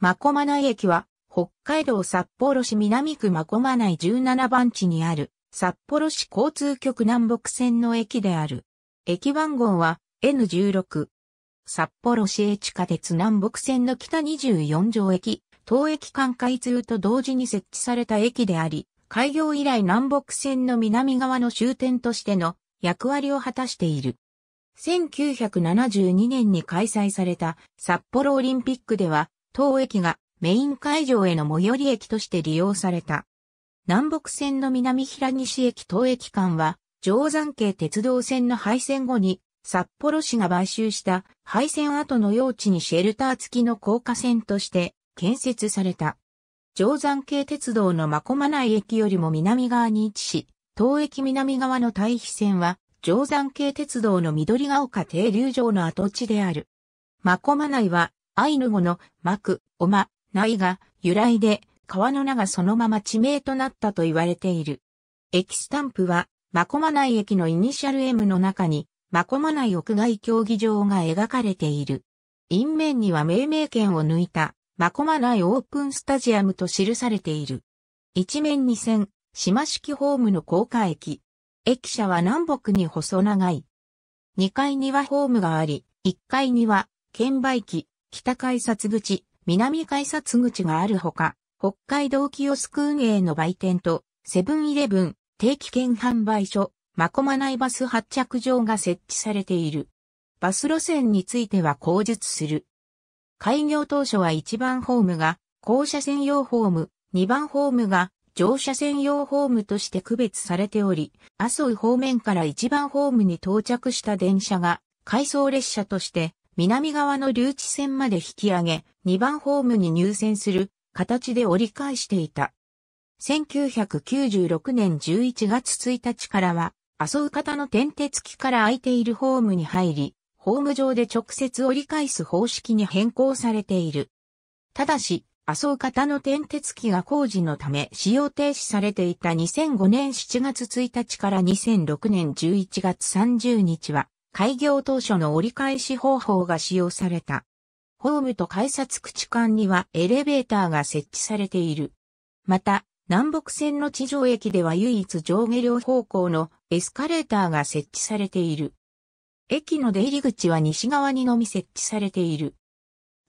真駒内駅は、北海道札幌市南区真駒内17番地にある、札幌市交通局南北線の駅である。駅番号は N16。札幌市営地下鉄南北線の北24条駅、当駅間開通と同時に設置された駅であり、開業以来南北線の南側の終点としての役割を果たしている。1972年に開催された札幌オリンピックでは当駅がメイン会場への最寄り駅として利用された。南北線の南平西駅当駅間は、定山系鉄道線の廃線後に、札幌市が買収した廃線跡の用地にシェルター付きの高架線として建設された。定山系鉄道の真駒内駅よりも南側に位置し、当駅南側の対比線は、定山系鉄道の緑ヶ丘停留場の跡地である。真駒内はアイヌ語の幕、おま、ないが由来で川の名がそのまま地名となったと言われている。駅スタンプは、マコマナイ駅のイニシャル M の中に、マコマナイ屋外競技場が描かれている。陰面には命名権を抜いた、マコマナイオープンスタジアムと記されている。一面二線、島式ホームの高架駅。駅舎は南北に細長い。二階にはホームがあり、一階には、券売機、北改札口、南改札口があるほか、北海道キオスク運営の売店と、セブンイレブン、定期券販売所、まこまないバス発着場が設置されている。バス路線については口述する。開業当初は1番ホームが降車専用ホーム、2番ホームが乗車専用ホームとして区別されており、麻生方面から1番ホームに到着した電車が回送列車として南側の留置線まで引き上げ、2番ホームに入線する形で折り返していた。1996年11月1日からは、麻生方の点鉄機から空いているホームに入り、ホーム上で直接折り返す方式に変更されている。ただし、麻生方の点鉄機が工事のため使用停止されていた2005年7月1日から2006年11月30日は、開業当初の折り返し方法が使用された。ホームと改札口間にはエレベーターが設置されている。また、南北線の地上駅では唯一上下両方向のエスカレーターが設置されている。駅の出入り口は西側にのみ設置されている。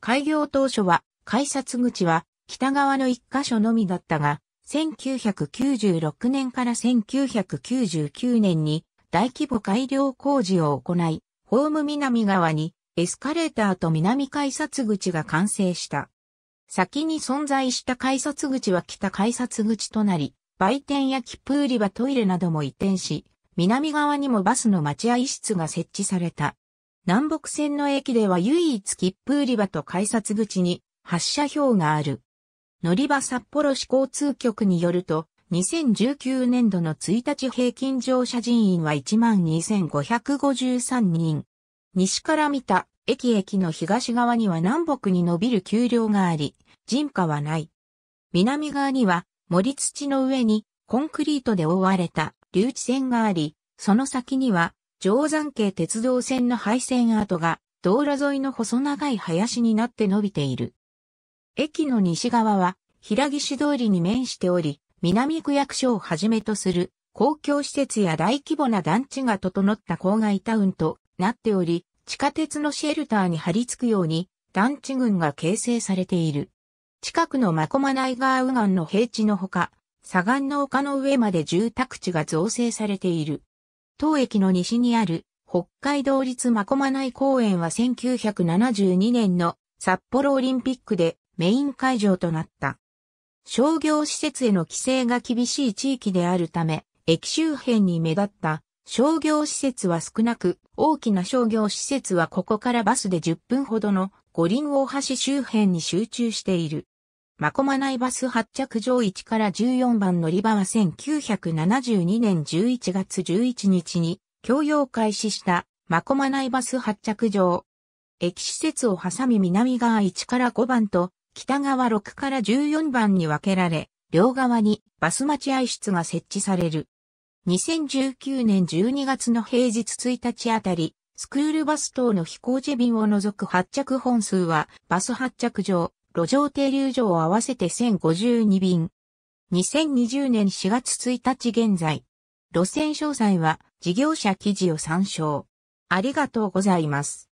開業当初は改札口は北側の一箇所のみだったが、1996年から1999年に大規模改良工事を行い、ホーム南側にエスカレーターと南改札口が完成した。先に存在した改札口は北改札口となり、売店や切符売り場トイレなども移転し、南側にもバスの待合室が設置された。南北線の駅では唯一切符売り場と改札口に発車表がある。乗り場札幌市交通局によると、2019年度の1日平均乗車人員は12,553人。西から見た駅駅の東側には南北に伸びる丘陵があり、人家はない。南側には森土の上にコンクリートで覆われた留置線があり、その先には定山系鉄道線の廃線跡が道路沿いの細長い林になって伸びている。駅の西側は平岸通りに面しており、南区役所をはじめとする公共施設や大規模な団地が整った郊外タウンとなっており、地下鉄のシェルターに張り付くように団地群が形成されている。近くのマコマナイガーウガンの平地のほか、左岩の丘の上まで住宅地が造成されている。当駅の西にある北海道立マコマナイ公園は1972年の札幌オリンピックでメイン会場となった。商業施設への規制が厳しい地域であるため、駅周辺に目立った商業施設は少なく、大きな商業施設はここからバスで10分ほどの五輪大橋周辺に集中している。マコマ内バス発着場1から14番乗り場は1972年11月11日に供用開始したマコマ内バス発着場。駅施設を挟み南側1から5番と北側6から14番に分けられ、両側にバス待合室が設置される。2019年12月の平日1日あたり、スクールバス等の飛行時便を除く発着本数は、バス発着場、路上停留場を合わせて1052便。2020年4月1日現在。路線詳細は事業者記事を参照。ありがとうございます。